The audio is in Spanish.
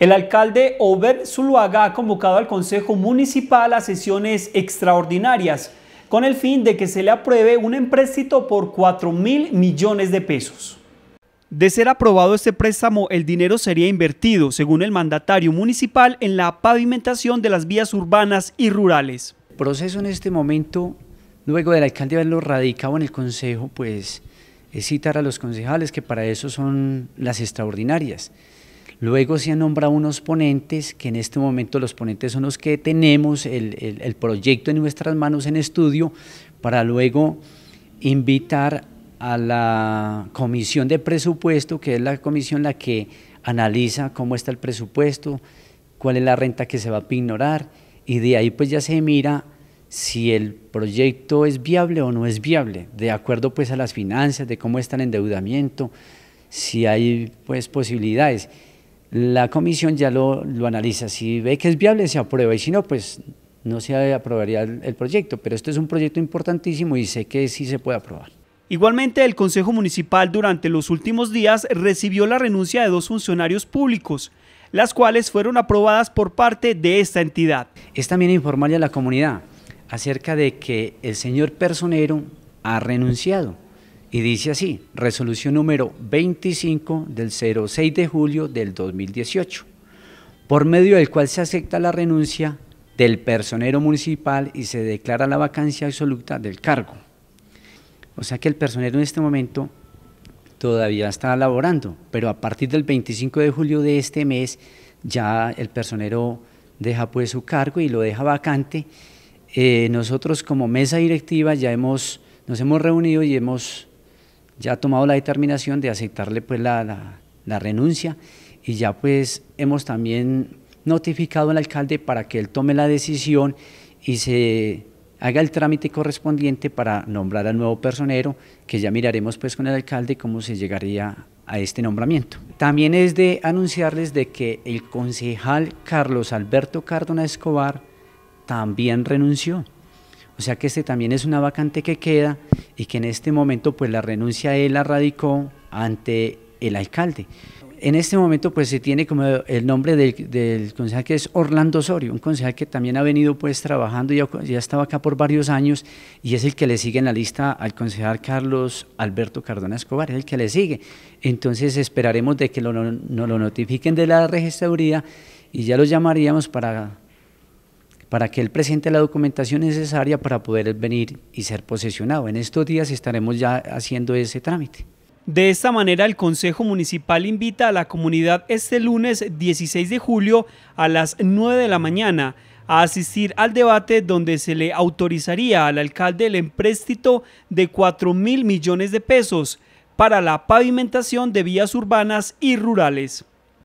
El alcalde Obert Zuluaga ha convocado al Consejo Municipal a sesiones extraordinarias con el fin de que se le apruebe un empréstito por 4 mil millones de pesos. De ser aprobado este préstamo, el dinero sería invertido, según el mandatario municipal, en la pavimentación de las vías urbanas y rurales. El proceso en este momento, luego del alcalde haberlo radicado en el Consejo, pues es citar a los concejales, que para eso son las extraordinarias. Luego se han nombrado unos ponentes, que en este momento los ponentes son los que tenemos el, proyecto en nuestras manos en estudio, para luego invitar a la comisión de presupuesto, que es la comisión la que analiza cómo está el presupuesto, cuál es la renta que se va a ignorar, y de ahí pues ya se mira si el proyecto es viable o no es viable, de acuerdo pues a las finanzas, de cómo está el endeudamiento, si hay pues posibilidades la comisión ya lo, analiza, si ve que es viable se aprueba y si no, pues no se aprobaría el, proyecto, pero este es un proyecto importantísimo y sé que sí se puede aprobar. Igualmente, el Consejo Municipal durante los últimos días recibió la renuncia de dos funcionarios públicos, las cuales fueron aprobadas por parte de esta entidad. Es también informarle a la comunidad acerca de que el señor personero ha renunciado y dice así, resolución número 25 del 06 de julio del 2018, por medio del cual se acepta la renuncia del personero municipal y se declara la vacancia absoluta del cargo. O sea que el personero en este momento todavía está laborando, pero a partir del 25 de julio de este mes ya el personero deja pues su cargo y lo deja vacante. Eh, nosotros como mesa directiva ya hemos, nos hemos reunido y hemos ya ha tomado la determinación de aceptarle pues la, renuncia y ya pues hemos también notificado al alcalde para que él tome la decisión y se haga el trámite correspondiente para nombrar al nuevo personero, que ya miraremos pues con el alcalde cómo se llegaría a este nombramiento. También es de anunciarles de que el concejal Carlos Alberto Cardona Escobar también renunció. O sea que este también es una vacante que queda y que en este momento pues la renuncia él la radicó ante el alcalde. En este momento pues se tiene como el nombre del, concejal que es Orlando Osorio, un concejal que también ha venido pues trabajando, ya, ya estaba acá por varios años y es el que le sigue en la lista al concejal Carlos Alberto Cardona Escobar, es el que le sigue. Entonces esperaremos de que lo, nos lo notifiquen de la registraduría y ya los llamaríamos para para que él presente la documentación necesaria para poder venir y ser posesionado. En estos días estaremos ya haciendo ese trámite. De esta manera, el Consejo Municipal invita a la comunidad este lunes 16 de julio a las 9 de la mañana a asistir al debate donde se le autorizaría al alcalde el empréstito de 4 mil millones de pesos para la pavimentación de vías urbanas y rurales.